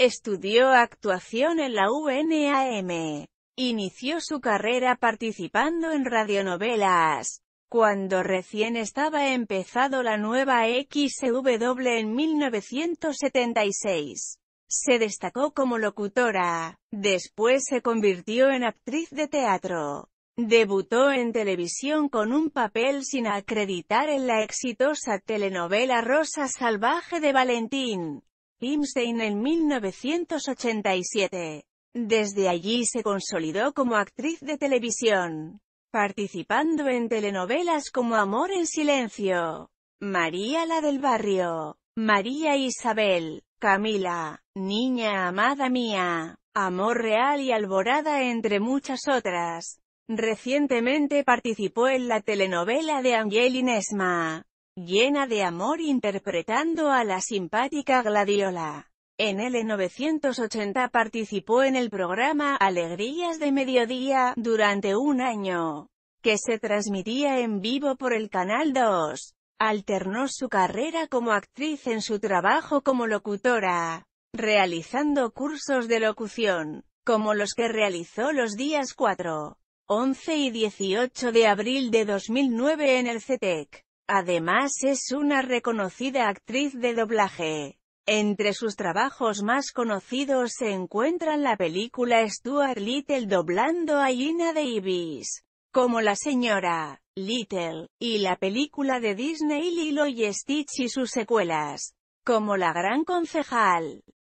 Estudió actuación en la UNAM. Inició su carrera participando en radionovelas. Cuando recién estaba empezado la nueva XW en 1976, se destacó como locutora. Después se convirtió en actriz de teatro. Debutó en televisión con un papel sin acreditar en la exitosa telenovela Rosa Salvaje de Valentín. Pimstein en 1987. Desde allí se consolidó como actriz de televisión, participando en telenovelas como Amor en Silencio, María la del Barrio, María Isabel, Camila, Niña Amada Mía, Amor Real y Alborada entre muchas otras. Recientemente participó en la telenovela de Angelina llena de amor interpretando a la simpática gladiola. En L980 participó en el programa Alegrías de Mediodía, durante un año, que se transmitía en vivo por el Canal 2. Alternó su carrera como actriz en su trabajo como locutora, realizando cursos de locución, como los que realizó los días 4, 11 y 18 de abril de 2009 en el CETEC. Además es una reconocida actriz de doblaje. Entre sus trabajos más conocidos se encuentran la película Stuart Little doblando a Ina Davis, como la señora Little, y la película de Disney Lilo y Stitch y sus secuelas, como La Gran Concejal.